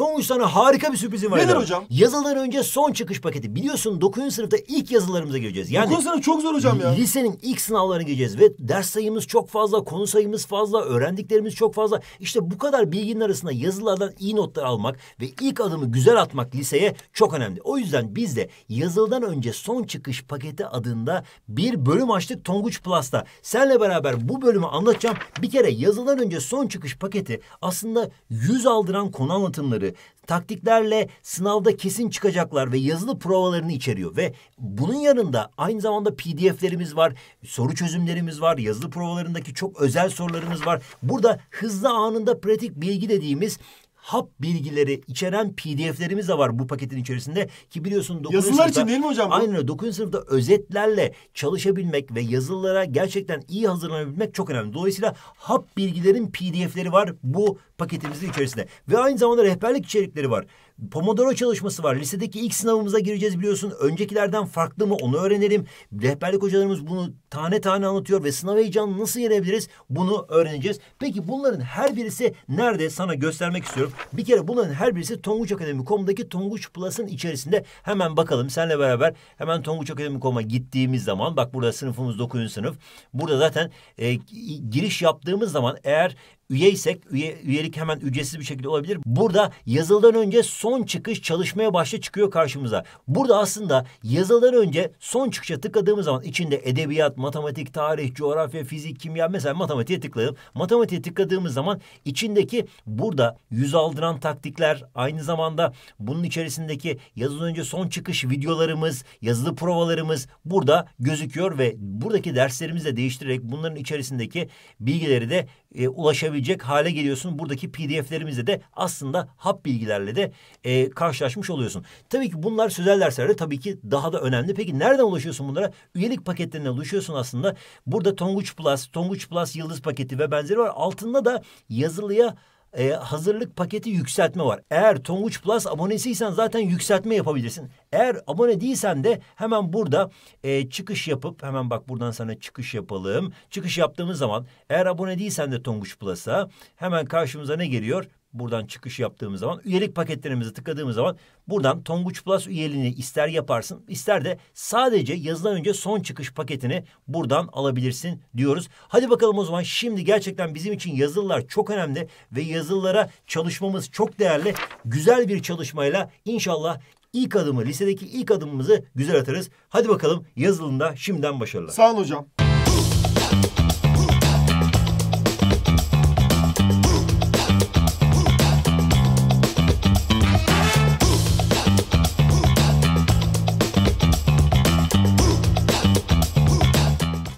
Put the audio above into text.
Tonguç sana harika bir sürprizim var. Nedir hocam? hocam? Yazılar önce son çıkış paketi. Biliyorsun 9. sınıfta ilk yazılarımıza gireceğiz. Yani 9. sınıf çok zor hocam ya. Lisenin ilk sınavlarına gireceğiz ve ders sayımız çok fazla, konu sayımız fazla, öğrendiklerimiz çok fazla. İşte bu kadar bilginin arasında yazılardan iyi notlar almak ve ilk adımı güzel atmak liseye çok önemli. O yüzden biz de yazıldan önce son çıkış paketi adında bir bölüm açtık Tonguç Plus'ta. Senle beraber bu bölümü anlatacağım. Bir kere yazıldan önce son çıkış paketi aslında yüz aldıran konu anlatımları, taktiklerle sınavda kesin çıkacaklar ve yazılı provalarını içeriyor ve bunun yanında aynı zamanda PDF'lerimiz var, soru çözümlerimiz var, yazılı provalarındaki çok özel sorularımız var. Burada hızlı anında pratik bilgi dediğimiz hap bilgileri içeren PDF'lerimiz de var bu paketin içerisinde ki biliyorsun 9. Yazılılar sınıfta, için değil mi hocam? Bu? Aynen 9. sınıfta özetlerle çalışabilmek ve yazılılara gerçekten iyi hazırlanabilmek çok önemli. Dolayısıyla hap bilgilerin PDF'leri var bu paketimizin içerisinde. Ve aynı zamanda rehberlik içerikleri var. Pomodoro çalışması var. Lisedeki ilk sınavımıza gireceğiz biliyorsun. Öncekilerden farklı mı onu öğrenelim. Rehberlik hocalarımız bunu tane tane anlatıyor ve sınav heyecanını nasıl yenebiliriz bunu öğreneceğiz. Peki bunların her birisi nerede sana göstermek istiyorum. Bir kere bunların her birisi Tonguç Akademi.com'daki Tonguç Plus'ın içerisinde hemen bakalım senle beraber hemen Tonguç Akademi.com'a gittiğimiz zaman bak burada sınıfımız 9. sınıf. Burada zaten e, giriş yaptığımız zaman eğer üyeysek üye, üyelik hemen ücretsiz bir şekilde olabilir. Burada yazıldan önce son çıkış çalışmaya başla çıkıyor karşımıza. Burada aslında yazıldan önce son çıkışa tıkladığımız zaman içinde edebiyat, matematik, tarih, coğrafya, fizik, kimya mesela matematiğe tıkladım. Matematiğe tıkladığımız zaman içindeki burada yüz aldıran taktikler aynı zamanda bunun içerisindeki yazıldan önce son çıkış videolarımız, yazılı provalarımız burada gözüküyor ve buradaki derslerimizi de değiştirerek bunların içerisindeki bilgileri de e, ulaşabiliyoruz okuyabilecek hale geliyorsun. Buradaki pdf'lerimizde de aslında hap bilgilerle de e, karşılaşmış oluyorsun. Tabii ki bunlar sözel derslerde tabii ki daha da önemli. Peki nereden ulaşıyorsun bunlara? Üyelik paketlerine ulaşıyorsun aslında. Burada Tonguç Plus, Tonguç Plus Yıldız paketi ve benzeri var. Altında da yazılıya e, hazırlık paketi yükseltme var. Eğer Tonguç Plus abonesiysen zaten yükseltme yapabilirsin. Eğer abone değilsen de hemen burada e, çıkış yapıp hemen bak buradan sana çıkış yapalım. Çıkış yaptığımız zaman eğer abone değilsen de Tonguç Plus'a hemen karşımıza ne geliyor? buradan çıkış yaptığımız zaman üyelik paketlerimizi tıkladığımız zaman buradan Tonguç Plus üyeliğini ister yaparsın ister de sadece yazıdan önce son çıkış paketini buradan alabilirsin diyoruz. Hadi bakalım o zaman şimdi gerçekten bizim için yazılılar çok önemli ve yazılılara çalışmamız çok değerli. Güzel bir çalışmayla inşallah ilk adımı lisedeki ilk adımımızı güzel atarız. Hadi bakalım yazılında şimdiden başarılar. Sağ ol hocam.